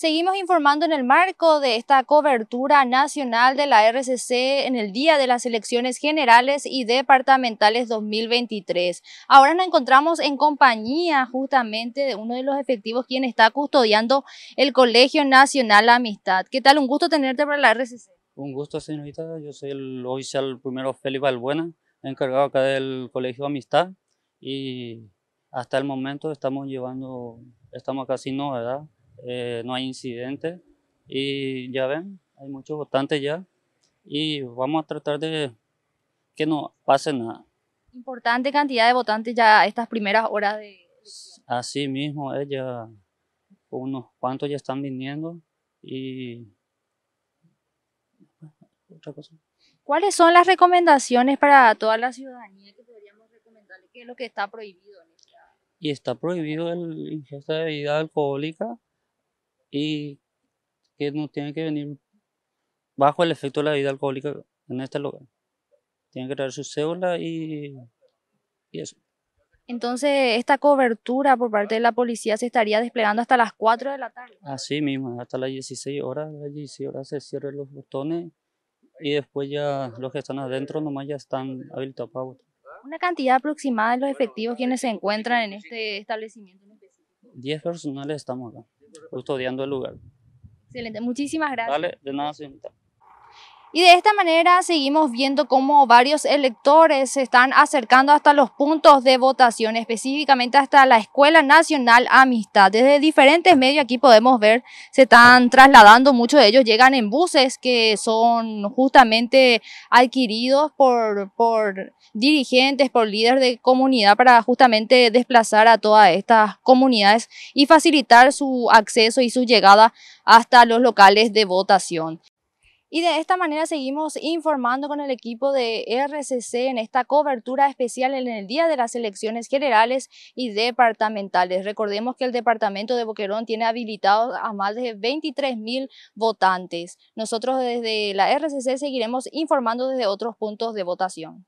Seguimos informando en el marco de esta cobertura nacional de la RCC en el día de las elecciones generales y departamentales 2023. Ahora nos encontramos en compañía justamente de uno de los efectivos quien está custodiando el Colegio Nacional Amistad. ¿Qué tal? Un gusto tenerte para la RCC. Un gusto, señorita. Yo soy el oficial primero Félix Valbuena, encargado acá del Colegio Amistad y hasta el momento estamos llevando, estamos casi no, eh, no hay incidente y ya ven, hay muchos votantes ya y vamos a tratar de que no pase nada. Importante cantidad de votantes ya estas primeras horas de... Así mismo, ella, unos cuantos ya están viniendo y... Otra cosa. ¿Cuáles son las recomendaciones para toda la ciudadanía que podríamos recomendarle? ¿Qué es lo que está prohibido? En esta... Y está prohibido el ingesta de bebida alcohólica y que no tiene que venir bajo el efecto de la vida alcohólica en este lugar. tiene que traer su células y, y eso. Entonces, esta cobertura por parte de la policía se estaría desplegando hasta las 4 de la tarde. Así mismo, hasta las 16 horas, las 16 horas se cierran los botones y después ya los que están adentro nomás ya están habilitados para ¿Una cantidad aproximada de los efectivos quienes se encuentran en este establecimiento 10 personales estamos acá custodiando el lugar. Excelente, muchísimas gracias. de nada, señorita. Y de esta manera seguimos viendo cómo varios electores se están acercando hasta los puntos de votación, específicamente hasta la Escuela Nacional Amistad. Desde diferentes medios aquí podemos ver, se están trasladando, muchos de ellos llegan en buses que son justamente adquiridos por, por dirigentes, por líderes de comunidad para justamente desplazar a todas estas comunidades y facilitar su acceso y su llegada hasta los locales de votación. Y de esta manera seguimos informando con el equipo de RCC en esta cobertura especial en el día de las elecciones generales y departamentales. Recordemos que el departamento de Boquerón tiene habilitados a más de 23 mil votantes. Nosotros desde la RCC seguiremos informando desde otros puntos de votación.